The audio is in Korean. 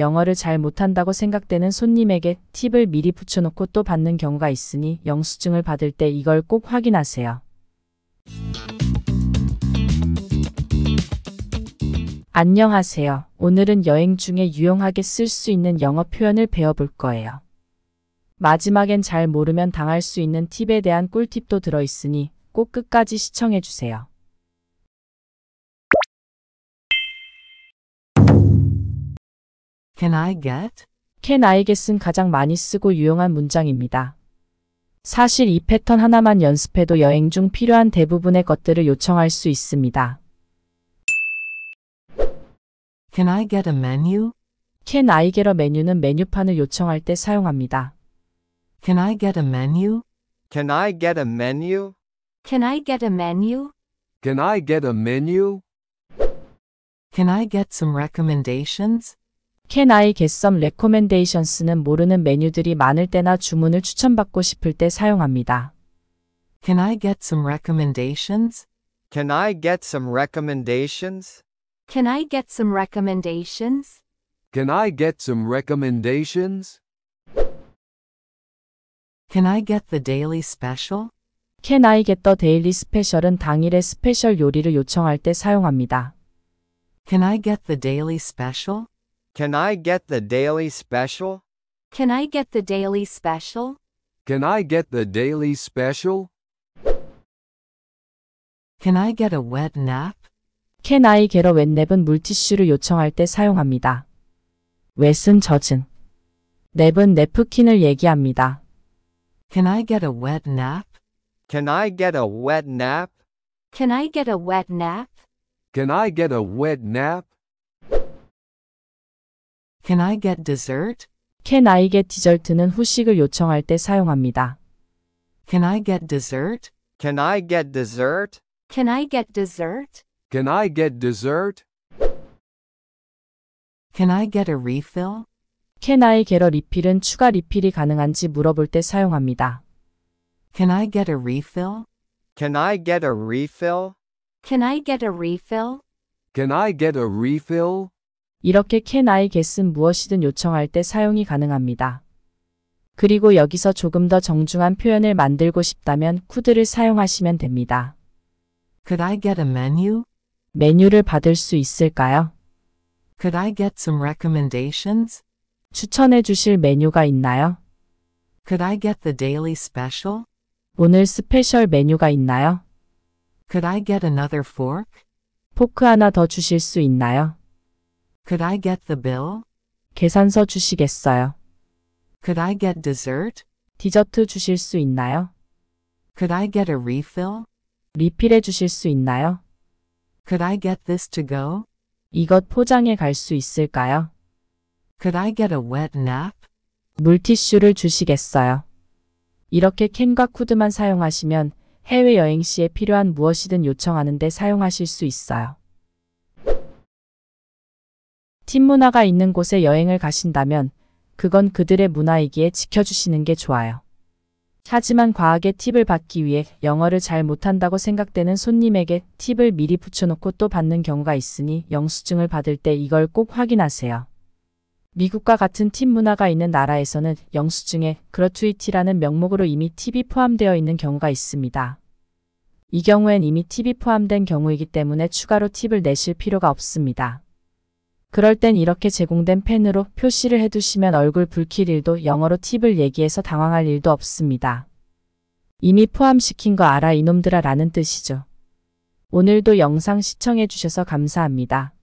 영어를 잘 못한다고 생각되는 손님에게 팁을 미리 붙여놓고 또 받는 경우가 있으니 영수증을 받을 때 이걸 꼭 확인하세요. 안녕하세요. 오늘은 여행 중에 유용하게 쓸 수 있는 영어 표현을 배워볼 거예요. 마지막엔 잘 모르면 당할 수 있는 팁에 대한 꿀팁도 들어있으니 꼭 끝까지 시청해주세요. Can I get? can I get은 가장 많이 쓰고 유용한 문장입니다. 사실 이 패턴 하나만 연습해도 여행 중 필요한 대부분의 것들을 요청할 수 있습니다. Can I get a menu? can I get a 메뉴는 메뉴판을 요청할 때 사용합니다. Can I get a menu? Can I get a menu? Can I get a menu? Can I get a menu? Can I get some recommendations? Can I get some recommendations는 모르는 메뉴들이 많을 때나 주문을 추천받고 싶을 때 사용합니다. Can I get some recommendations? Can I get some recommendations? Can I get some recommendations? Can I get some recommendations? Can I get the daily special? Can I get the daily special은 당일의 스페셜 요리를 요청할 때 사용합니다. Can I get the daily special? Can I get the daily special? Can I get the daily special? Can I get the daily special? Can I get a wet nap? Can I get a wet nap은 물티슈를 요청할 때 사용합니다. 젖은. 얘기합니다. Can I get a wet nap? Can I get a wet nap? Can I get a wet nap? Can I get a wet nap? Can I get dessert? Can I get dessert는 후식을 요청할 때 사용합니다. Can I get dessert? Can I get dessert? Can I get dessert? Can I get dessert? Can I get a refill? Can I get a refill은 추가 리필이 가능한지 물어볼 때 사용합니다. Can I get a refill? Can I get a refill? Can I get a refill? Can I get a refill? 이렇게 캔 아이 게슨 무엇이든 요청할 때 사용이 가능합니다. 그리고 여기서 조금 더 정중한 표현을 만들고 싶다면 쿠드를 사용하시면 됩니다. Could I get a menu? 메뉴를 받을 수 있을까요? Could I get some recommendations? 추천해 주실 메뉴가 있나요? Could I get the daily special? 오늘 스페셜 메뉴가 있나요? Could I get another fork? 포크 하나 더 주실 수 있나요? Could I get the bill? 계산서 주시겠어요? Could I get dessert? 디저트 주실 수 있나요? Could I get a refill? 리필해 주실 수 있나요? Could I get this to go? 이것 포장해 갈 수 있을까요? Could I get a wet nap? 물티슈를 주시겠어요? 이렇게 캔과 쿠드만 사용하시면 해외여행 시에 필요한 무엇이든 요청하는데 사용하실 수 있어요. 팁 문화가 있는 곳에 여행을 가신다면 그건 그들의 문화이기에 지켜주시는 게 좋아요. 하지만 과하게 팁을 받기 위해 영어를 잘 못한다고 생각되는 손님에게 팁을 미리 붙여놓고 또 받는 경우가 있으니 영수증을 받을 때 이걸 꼭 확인하세요. 미국과 같은 팁 문화가 있는 나라에서는 영수증에 그러트위티라는 명목으로 이미 팁이 포함되어 있는 경우가 있습니다. 이 경우엔 이미 팁이 포함된 경우이기 때문에 추가로 팁을 내실 필요가 없습니다. 그럴 땐 이렇게 제공된 펜으로 표시를 해두시면 얼굴 붉힐 일도 영어로 팁을 얘기해서 당황할 일도 없습니다. 이미 포함시킨 거 알아 이놈들아 라는 뜻이죠. 오늘도 영상 시청해주셔서 감사합니다.